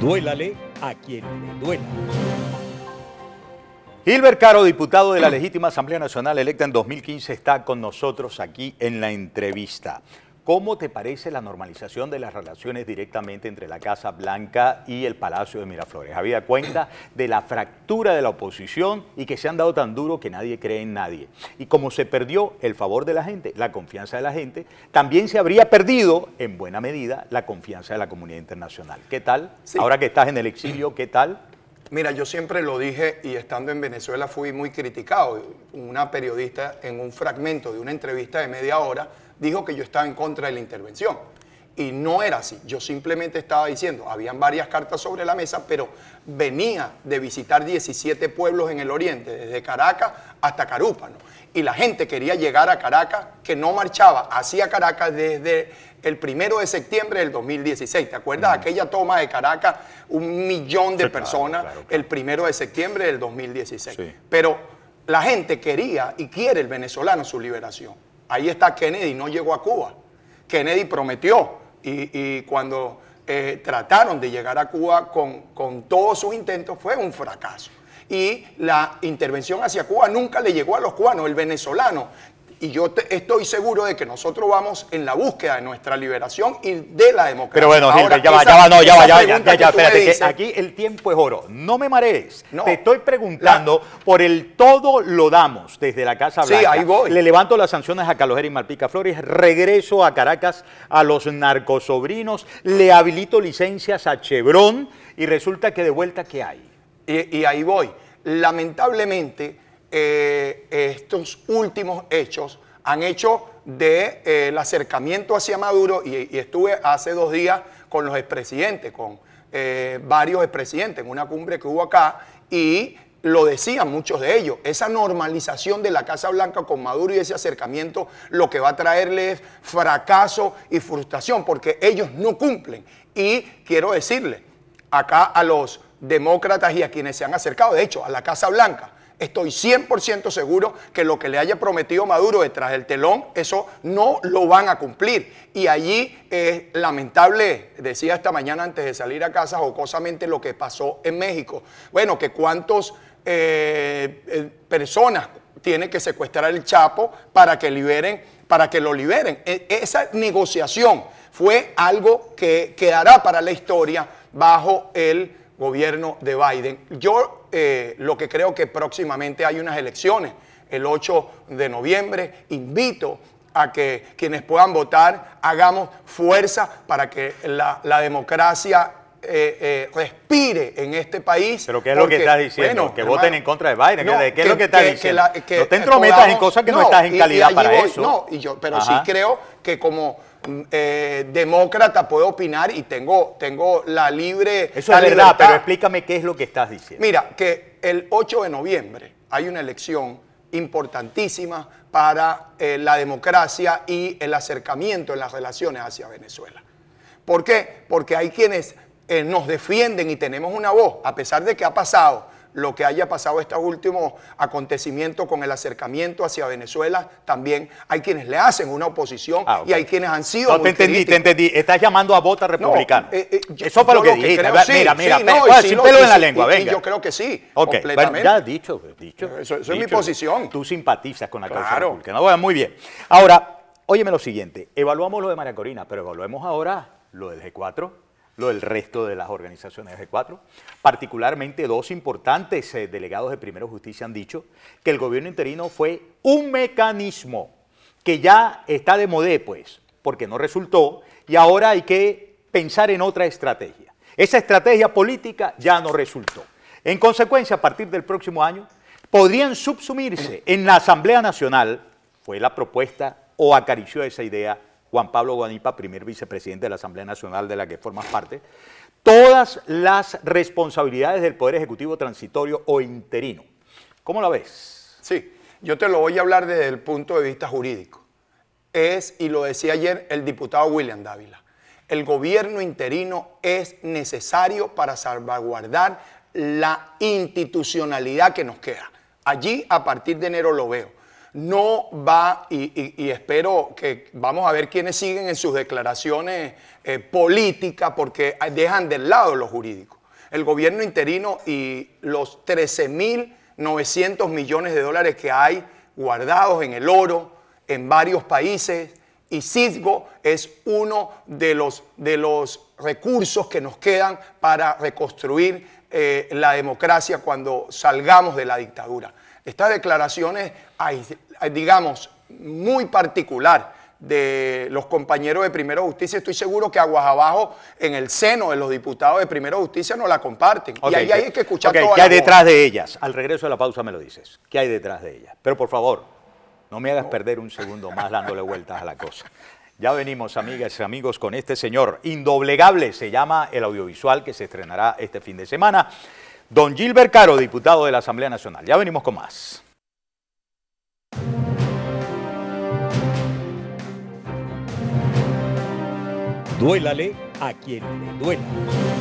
Duélale a quien le duela. Gilbert Caro, diputado de la legítima Asamblea Nacional electa en 2015, está con nosotros aquí en la entrevista. ¿Cómo te parece la normalización de las relaciones directamente entre la Casa Blanca y el Palacio de Miraflores? Había cuenta de la fractura de la oposición y que se han dado tan duro que nadie cree en nadie. Y como se perdió el favor de la gente, la confianza de la gente, también se habría perdido, en buena medida, la confianza de la comunidad internacional. ¿Qué tal? Ahora que estás en el exilio, ¿qué tal? Mira, yo siempre lo dije y estando en Venezuela fui muy criticado. Una periodista en un fragmento de una entrevista de media hora dijo que yo estaba en contra de la intervención. Y no era así. Yo simplemente estaba diciendo, habían varias cartas sobre la mesa, pero venía de visitar 17 pueblos en el oriente, desde Caracas hasta Carúpano. Y la gente quería llegar a Caracas, que no marchaba hacia Caracas desde el primero de septiembre del 2016. ¿Te acuerdas aquella toma de Caracas? Un millón de personas el primero de septiembre del 2016. Pero la gente quería y quiere el venezolano su liberación. Ahí está Kennedy, no llegó a Cuba. Kennedy prometió y, cuando eh, trataron de llegar a Cuba con, con todos sus intentos fue un fracaso y la intervención hacia Cuba nunca le llegó a los cubanos. El venezolano y yo estoy seguro de que nosotros vamos en la búsqueda de nuestra liberación y de la democracia. Pero bueno, gente, ya va, ya va, no, ya va, ya, va, ya, ya espérate, que aquí el tiempo es oro. No me marees. te estoy preguntando por el todo lo damos desde la Casa Blanca. Sí, ahí voy. Le levanto las sanciones a Calojera y Malpica Flores, regreso a Caracas a los narcosobrinos, le habilito licencias a Chevron y resulta que de vuelta, ¿qué hay? y ahí voy. Lamentablemente eh, estos últimos hechos han hecho del eh, acercamiento hacia Maduro, y, estuve hace dos días con los expresidentes, con eh, varios expresidentes, en una cumbre que hubo acá, y lo decían muchos de ellos, esa normalización de la Casa Blanca con Maduro y ese acercamiento lo que va a traerle fracaso y frustración, porque ellos no cumplen. Y quiero decirle acá a los demócratas y a quienes se han acercado, de hecho, a la Casa Blanca, Estoy 100% seguro que lo que le haya prometido Maduro detrás del telón, eso no lo van a cumplir. Y allí es eh, lamentable, decía esta mañana antes de salir a casa, jocosamente lo que pasó en México. Bueno, que cuántos eh, eh, personas tiene que secuestrar el Chapo para que liberen, para que lo liberen. E, esa negociación fue algo que quedará para la historia bajo el gobierno de Biden. Yo eh, lo que creo que próximamente hay unas elecciones, el 8 de noviembre, invito a que quienes puedan votar hagamos fuerza para que la, democracia eh, eh, respire en este país. Pero ¿qué es lo que estás diciendo? que voten en contra de Biden. ¿Qué es lo que estás diciendo? no te entrometas en cosas que no, estás en calidad para eso. No, y yo, pero sí creo que como Mm, eh, demócrata puedo opinar y tengo, tengo la libre. Eso es verdad, pero explícame qué es lo que estás diciendo. Mira, que el 8 de noviembre hay una elección importantísima para eh, la democracia y el acercamiento en las relaciones hacia Venezuela. ¿Por qué? Porque hay quienes eh, nos defienden y tenemos una voz, a pesar de que ha pasado lo que haya pasado este último acontecimiento con el acercamiento hacia Venezuela, también hay quienes le hacen una oposición ah, y hay quienes han sido. No, te entendí, te entendí. Estás llamando a vota republicano. Eh, eh, eso fue lo que, dijiste. mira, mira, sí, sin pelo en la lengua, y, venga. Y yo creo que sí. completamente. ya dicho, dicho. Eso, es mi posición. Tú simpatizas con la claro. causa republicana. Bueno, muy bien. Ahora, óyeme lo siguiente. Evaluamos lo de María Corina, pero evaluemos ahora lo del G4 lo del resto de las organizaciones G4. Particularmente dos importantes eh, delegados de Primero Justicia han dicho que el gobierno interino fue un mecanismo que ya está de modé, pues, porque no resultó y ahora hay que pensar en otra estrategia. Esa estrategia política ya no resultó. En consecuencia, a partir del próximo año, podrían subsumirse en la Asamblea Nacional, fue la propuesta o acarició esa idea Juan Pablo Guanipa, primer vicepresidente de la Asamblea Nacional de la que formas parte, todas las responsabilidades del Poder Ejecutivo transitorio o interino. ¿Cómo la ves? Sí, yo te lo voy a hablar desde el punto de vista jurídico. Es, y lo decía ayer el diputado William Dávila, el gobierno interino es necesario para salvaguardar la institucionalidad que nos queda. Allí, a partir de enero, lo veo no va, y, espero que vamos a ver quiénes siguen en sus declaraciones eh, políticas, porque dejan del lado lo jurídico. El gobierno interino y los 13.900 millones de dólares que hay guardados en el oro en varios países, y Cisgo es uno de los, de los recursos que nos quedan para reconstruir eh, la democracia cuando salgamos de la dictadura. Estas declaraciones eh, digamos, muy particular de los compañeros de Primero Justicia, estoy seguro que aguas abajo en el seno de los diputados de Primero Justicia no la comparten. y ahí hay que escuchar okay, ¿Qué hay detrás de ellas? Al regreso de la pausa me lo dices. ¿Qué hay detrás de ellas? Pero por favor, no me hagas perder un segundo más dándole vueltas a la cosa. Ya venimos, amigas y amigos, con este señor. Indoblegable se llama el audiovisual que se estrenará este fin de semana. Don Gilbert Caro, diputado de la Asamblea Nacional. Ya venimos con más. Duélale a quien le duela.